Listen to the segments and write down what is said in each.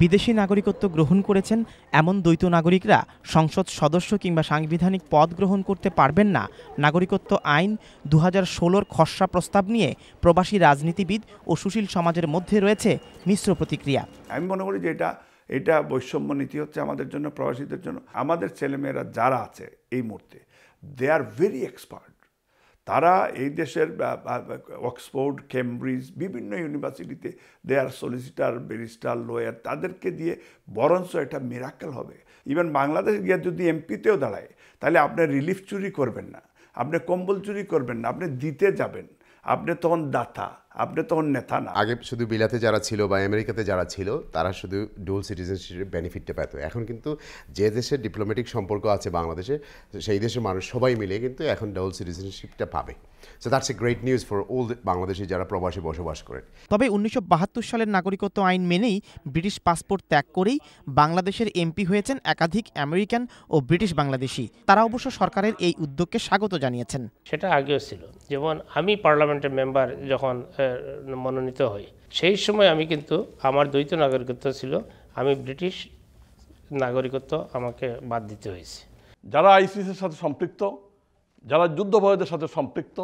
বিদেশি নাগরিকত্ব গ্রহণ করেছেন এমন দ্বৈত নাগরিকরা সংসদ সদস্য কিংবা সাংবিধানিক পদ গ্রহণ করতে পারবেন না নাগরিকত্ব আইন দু হাজার ষোলোর খসড়া প্রস্তাব নিয়ে প্রবাসী রাজনীতিবিদ ও সুশীল সমাজের মধ্যে রয়েছে মিশ্র প্রতিক্রিয়া আমি মনে করি যে এটা এটা বৈষম্য নীতি হচ্ছে আমাদের জন্য প্রবাসীদের জন্য আমাদের ছেলেমেয়েরা যারা আছে এই মুহূর্তে দে আর ভেরি এক্সপার্ট তারা এই দেশের অক্সফোর্ড কেমব্রিজ বিভিন্ন ইউনিভার্সিটিতে দেয়ার সলিসিটার ব্যারিস্টার লয়ার তাদেরকে দিয়ে বরঞ্চ একটা মিরাক্কেল হবে ইভেন বাংলাদেশ গিয়ে যদি এমপিতেও দাঁড়ায় তাহলে আপনি রিলিফ চুরি করবেন না আপনি কম্বল চুরি করবেন না আপনি দিতে যাবেন আপনি তখন দাতা আপনি তো অন্য নেতা না আগে শুধু বিলাতে যারা ছিল বা আমেরিকাতে যারা ছিল তারা শুধু ডুয়াল সিটিজেনশিপের বেনিফিটটা পেত এখন কিন্তু যে দেশের ডিপ্লোম্যাটিক সম্পর্ক আছে বাংলাদেশে সেই দেশের মানুষ সবাই মিলে কিন্তু এখন ডুয়াল সিটিজেনশিপটা পাবে so that's a great news for all Bangladeshi যারা প্রবাসী বসবাস করেন তবে উনিশশো সালের নাগরিকত্ব আইন মেনেই ব্রিটিশ পাসপোর্ট ত্যাগ করেই বাংলাদেশের এমপি হয়েছেন একাধিক আমেরিকান ও ব্রিটিশ বাংলাদেশি তারা অবশ্য সরকারের এই উদ্যোগকে স্বাগত জানিয়েছেন সেটা আগেও ছিল যেমন আমি পার্লামেন্টের মেম্বার যখন মনোনীত হই সেই সময় আমি কিন্তু আমার দ্বৈত নাগরিকত্ব ছিল আমি ব্রিটিশ নাগরিকত্ব আমাকে বাদ দিতে হয়েছে যারা আইসিসের সাথে সম্পৃক্ত যারা যুদ্ধভয়দের সাথে সম্পৃক্ত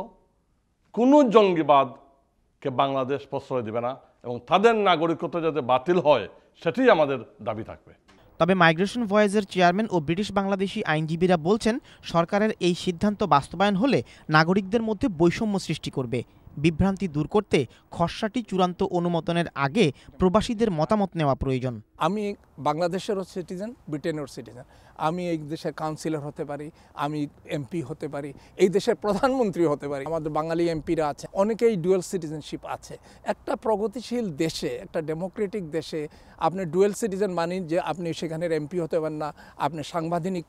কোনো জঙ্গিবাদকে বাংলাদেশ প্রশ্রয় দেবে না এবং তাদের নাগরিকত্ব যাতে বাতিল হয় সেটি আমাদের দাবি থাকবে তবে মাইগ্রেশন ভয়েজের চেয়ারম্যান ও ব্রিটিশ বাংলাদেশি আইনজীবীরা বলছেন সরকারের এই সিদ্ধান্ত বাস্তবায়ন হলে নাগরিকদের মধ্যে বৈষম্য সৃষ্টি করবে বিভ্রান্তি দূর করতে খসড়াটি চূড়ান্ত অনুমোদনের আগে প্রবাসীদের মতামত নেওয়া প্রয়োজন আমি বাংলাদেশেরও সিটিজেন ব্রিটেনের সিটিজেন আমি এই দেশের কাউন্সিলর হতে পারি আমি এমপি হতে পারি এই দেশের প্রধানমন্ত্রী হতে পারি আমাদের বাঙালি এমপিরা আছে অনেকেই ডুয়েল সিটিজেনশিপ আছে একটা প্রগতিশীল দেশে একটা ডেমোক্রেটিক দেশে আপনি ডুয়েল সিটিজেন মানি যে আপনি সেখানের এমপি হতে পারেন না আপনি সাংবিধানিক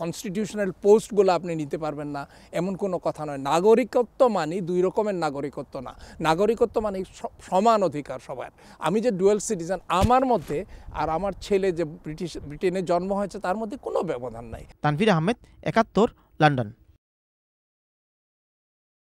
কনস্টিটিউশনাল পোস্টগুলো আপনি নিতে পারবেন না এমন কোনো কথা নয় নাগরিকত্ব মানে দুই রকমের নাগরিকত্ব না নাগরিকত্ব মানে সমান অধিকার সবার আমি যে ডুয়েল সিটি সিটিজেন আমার মধ্যে আর আমার ছেলে যে ব্রিটিশ ব্রিটেনে জন্ম হয়েছে তার মধ্যে কোনো ব্যবধান নাই তানভীর আহমেদ একাত্তর লন্ডন